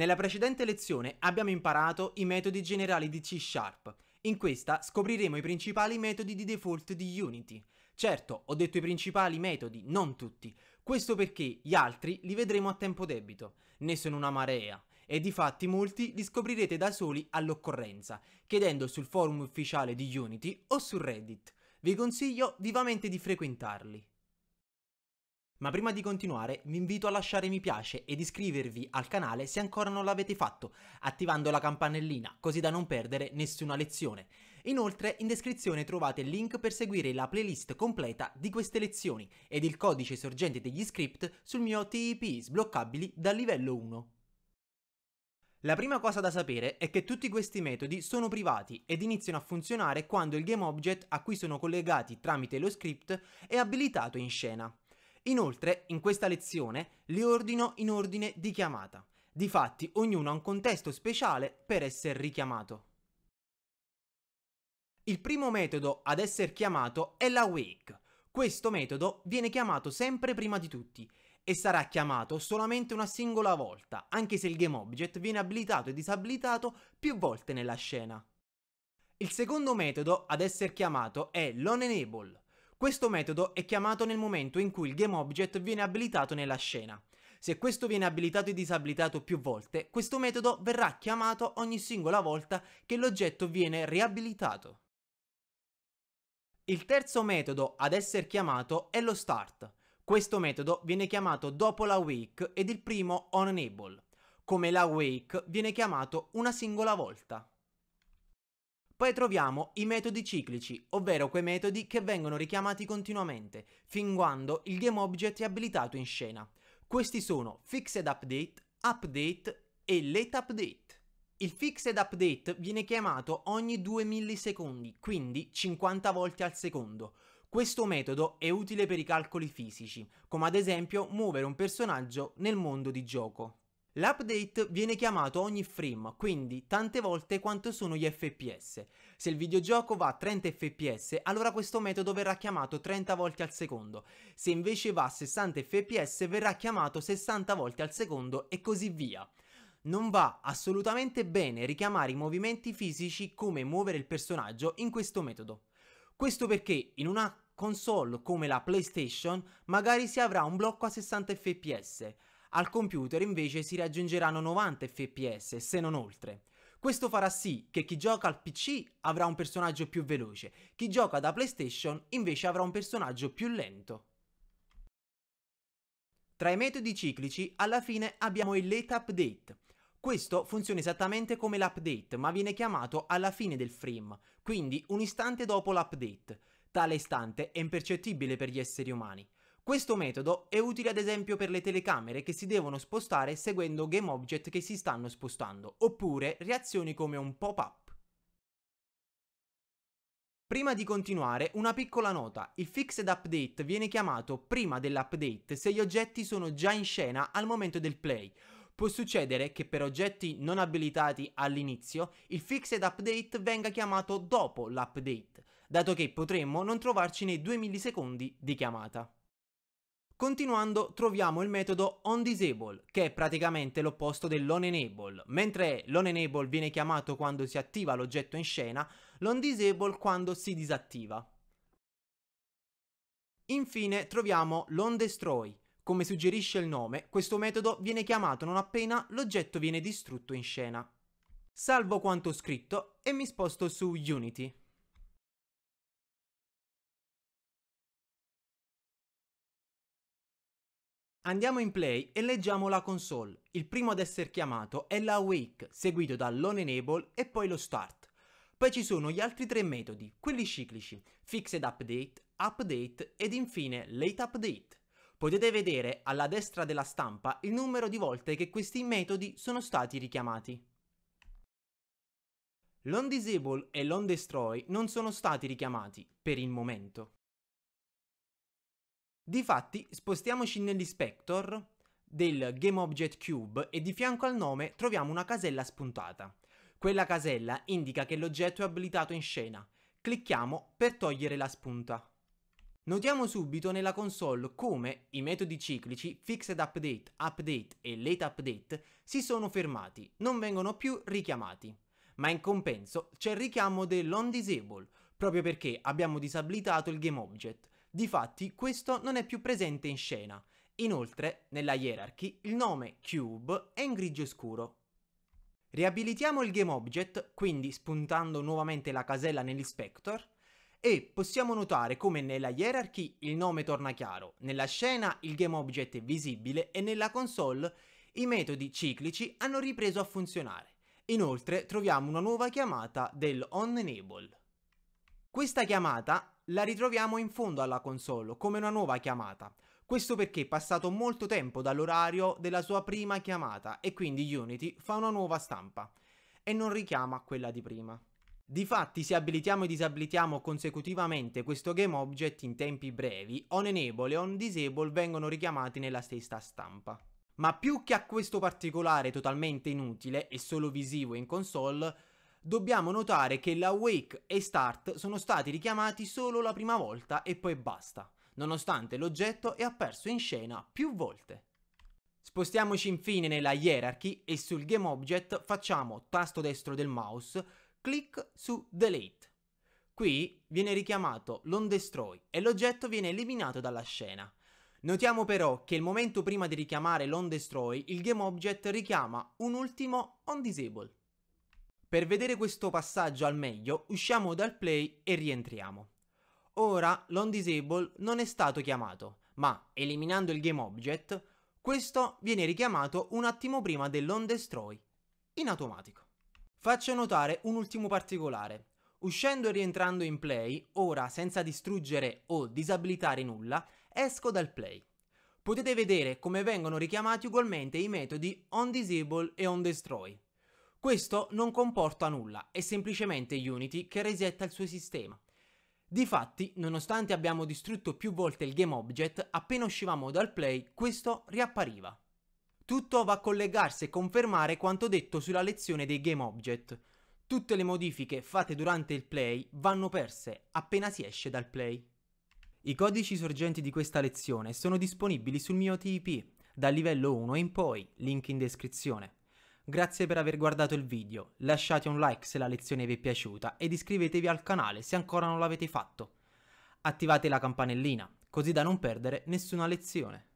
Nella precedente lezione abbiamo imparato i metodi generali di C Sharp. In questa scopriremo i principali metodi di default di Unity. Certo, ho detto i principali metodi, non tutti. Questo perché gli altri li vedremo a tempo debito. Ne sono una marea. E di fatti molti li scoprirete da soli all'occorrenza, chiedendo sul forum ufficiale di Unity o su Reddit. Vi consiglio vivamente di frequentarli. Ma prima di continuare vi invito a lasciare mi piace ed iscrivervi al canale se ancora non l'avete fatto, attivando la campanellina così da non perdere nessuna lezione. Inoltre in descrizione trovate il link per seguire la playlist completa di queste lezioni ed il codice sorgente degli script sul mio TIP sbloccabili dal livello 1. La prima cosa da sapere è che tutti questi metodi sono privati ed iniziano a funzionare quando il GameObject a cui sono collegati tramite lo script è abilitato in scena. Inoltre, in questa lezione li ordino in ordine di chiamata. Difatti, ognuno ha un contesto speciale per essere richiamato. Il primo metodo ad essere chiamato è l'awake. Questo metodo viene chiamato sempre prima di tutti e sarà chiamato solamente una singola volta, anche se il GameObject viene abilitato e disabilitato più volte nella scena. Il secondo metodo ad essere chiamato è l'onEnable. Questo metodo è chiamato nel momento in cui il GameObject viene abilitato nella scena. Se questo viene abilitato e disabilitato più volte, questo metodo verrà chiamato ogni singola volta che l'oggetto viene riabilitato. Il terzo metodo ad essere chiamato è lo start. Questo metodo viene chiamato dopo la wake ed il primo on enable. Come la wake viene chiamato una singola volta. Poi troviamo i metodi ciclici, ovvero quei metodi che vengono richiamati continuamente, fin quando il GameObject è abilitato in scena. Questi sono Fixed Update, Update e Late Update. Il fixed update viene chiamato ogni 2 millisecondi, quindi 50 volte al secondo. Questo metodo è utile per i calcoli fisici, come ad esempio muovere un personaggio nel mondo di gioco. L'update viene chiamato ogni frame, quindi tante volte quanto sono gli fps. Se il videogioco va a 30 fps, allora questo metodo verrà chiamato 30 volte al secondo. Se invece va a 60 fps, verrà chiamato 60 volte al secondo e così via. Non va assolutamente bene richiamare i movimenti fisici come muovere il personaggio in questo metodo. Questo perché in una console come la PlayStation magari si avrà un blocco a 60 fps, al computer invece si raggiungeranno 90 fps, se non oltre. Questo farà sì che chi gioca al PC avrà un personaggio più veloce, chi gioca da PlayStation invece avrà un personaggio più lento. Tra i metodi ciclici alla fine abbiamo il late update. Questo funziona esattamente come l'update ma viene chiamato alla fine del frame, quindi un istante dopo l'update. Tale istante è impercettibile per gli esseri umani. Questo metodo è utile ad esempio per le telecamere che si devono spostare seguendo GameObject che si stanno spostando, oppure reazioni come un pop-up. Prima di continuare, una piccola nota. Il fixed update viene chiamato prima dell'update se gli oggetti sono già in scena al momento del play. Può succedere che per oggetti non abilitati all'inizio, il fixed update venga chiamato dopo l'update, dato che potremmo non trovarci nei 2 millisecondi di chiamata. Continuando troviamo il metodo onDisable che è praticamente l'opposto dell'onEnable. Mentre l'onEnable viene chiamato quando si attiva l'oggetto in scena, l'onDisable quando si disattiva. Infine troviamo l'onDestroy. Come suggerisce il nome, questo metodo viene chiamato non appena l'oggetto viene distrutto in scena. Salvo quanto scritto e mi sposto su Unity. Andiamo in play e leggiamo la console. Il primo ad essere chiamato è la wake, seguito dall'on enable e poi lo start. Poi ci sono gli altri tre metodi, quelli ciclici, fixed update, update ed infine late update. Potete vedere alla destra della stampa il numero di volte che questi metodi sono stati richiamati. L'on disable e l'on destroy non sono stati richiamati per il momento. Difatti, spostiamoci nell'inspector del GameObjectCube e di fianco al nome troviamo una casella spuntata. Quella casella indica che l'oggetto è abilitato in scena. Clicchiamo per togliere la spunta. Notiamo subito nella console come i metodi ciclici Fixed Update, Update e Late Update si sono fermati, non vengono più richiamati. Ma in compenso c'è il richiamo dell'OnDisable, proprio perché abbiamo disabilitato il GameObject, Difatti, questo non è più presente in scena. Inoltre, nella hierarchy, il nome Cube è in grigio scuro. Riabilitiamo il GameObject, quindi spuntando nuovamente la casella nell'inspector, e possiamo notare come nella hierarchy il nome torna chiaro, nella scena il GameObject è visibile e nella console i metodi ciclici hanno ripreso a funzionare. Inoltre troviamo una nuova chiamata del onEnable. Questa chiamata la ritroviamo in fondo alla console come una nuova chiamata. Questo perché è passato molto tempo dall'orario della sua prima chiamata e quindi Unity fa una nuova stampa e non richiama quella di prima. Difatti, se abilitiamo e disabilitiamo consecutivamente questo GameObject in tempi brevi, on enable e on disable vengono richiamati nella stessa stampa. Ma più che a questo particolare totalmente inutile e solo visivo in console, dobbiamo notare che la wake e start sono stati richiamati solo la prima volta e poi basta, nonostante l'oggetto è apparso in scena più volte. Spostiamoci infine nella hierarchy e sul GameObject facciamo tasto destro del mouse, clic su Delete. Qui viene richiamato l'onDestroy e l'oggetto viene eliminato dalla scena. Notiamo però che il momento prima di richiamare l'onDestroy il GameObject richiama un ultimo onDisable. Per vedere questo passaggio al meglio usciamo dal play e rientriamo. Ora l'on disable non è stato chiamato, ma eliminando il game object, questo viene richiamato un attimo prima dell'on destroy, in automatico. Faccio notare un ultimo particolare. Uscendo e rientrando in play, ora senza distruggere o disabilitare nulla, esco dal play. Potete vedere come vengono richiamati ugualmente i metodi onDisable e onDestroy. Questo non comporta nulla, è semplicemente Unity che resetta il suo sistema. Difatti, nonostante abbiamo distrutto più volte il GameObject, appena uscivamo dal play, questo riappariva. Tutto va a collegarsi e confermare quanto detto sulla lezione dei GameObject. Tutte le modifiche fatte durante il play vanno perse appena si esce dal play. I codici sorgenti di questa lezione sono disponibili sul mio TIP, dal livello 1 in poi, link in descrizione. Grazie per aver guardato il video, lasciate un like se la lezione vi è piaciuta ed iscrivetevi al canale se ancora non l'avete fatto. Attivate la campanellina, così da non perdere nessuna lezione.